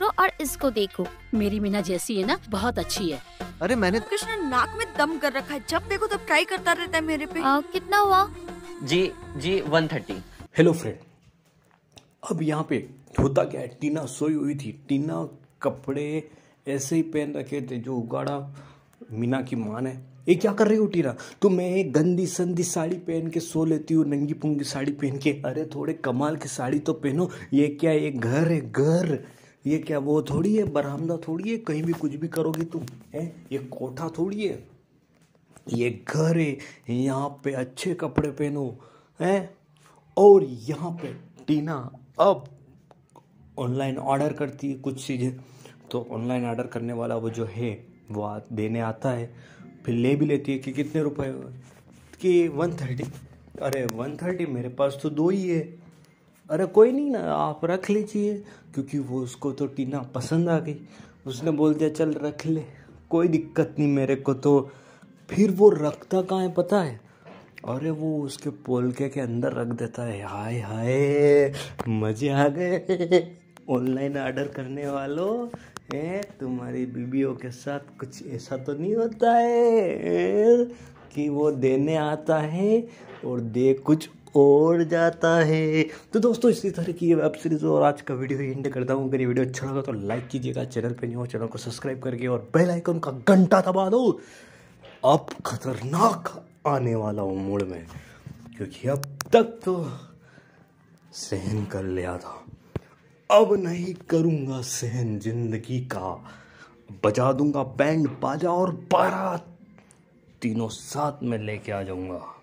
करो और इसको देखो मेरी मीना जैसी है ना बहुत अच्छी है अरे मैंने कृष्ण नाक में दम कर रखा है जब देखो तब ट्राई करता रहता है मेरे पे आ, कितना हुआ जी जी वन थर्टी हेलो फ्रेंड अब यहाँ पे होता क्या है टीना सोई हुई थी टीना कपड़े ऐसे ही पहन रखे थे जो उगाड़ा मीना की मान है ये क्या कर रही हो टीना तो मैं गंदी संदी साड़ी पहन के सो लेती हूँ नंगी पुंगी साड़ी पहन के अरे थोड़े कमाल की साड़ी तो पहनो ये क्या ये घर है घर ये क्या वो थोड़ी है बरामदा थोड़ी है कहीं भी कुछ भी करोगे तुम है ये कोठा थोड़ी है ये घर है यहाँ पे अच्छे कपड़े पहनो है और यहाँ पे टीना अब ऑनलाइन ऑर्डर करती है कुछ चीज़ें तो ऑनलाइन ऑर्डर करने वाला वो जो है वो देने आता है फिर ले भी लेती है कि कितने रुपए कि वन थर्टी अरे वन थर्टी मेरे पास तो दो ही है अरे कोई नहीं ना आप रख लीजिए क्योंकि वो उसको तो टीना पसंद आ गई उसने बोल दिया चल रख ले कोई दिक्कत नहीं मेरे को तो फिर वो रखता कहाँ है पता है अरे वो उसके पोलके के अंदर रख देता है हाय हाय मज़े आ गए ऑनलाइन ऑर्डर करने वालों है तुम्हारी बीबियों के साथ कुछ ऐसा तो नहीं होता है कि वो देने आता है और दे कुछ और जाता है तो दोस्तों इसी तरह की वेब सीरीज और आज का वीडियो एंड करता हूँ अगर ये वीडियो अच्छा लगा तो लाइक कीजिएगा चैनल पर नहीं हो चैनल को सब्सक्राइब करके और बेल आइकन का घंटा दबा दो अब खतरनाक आने वाला हूँ मूड में क्योंकि अब तक तो सहन कर लिया था अब नहीं करूँगा सहन जिंदगी का बजा दूंगा बैंड बाजा और बारात तीनों साथ में लेके आ जाऊंगा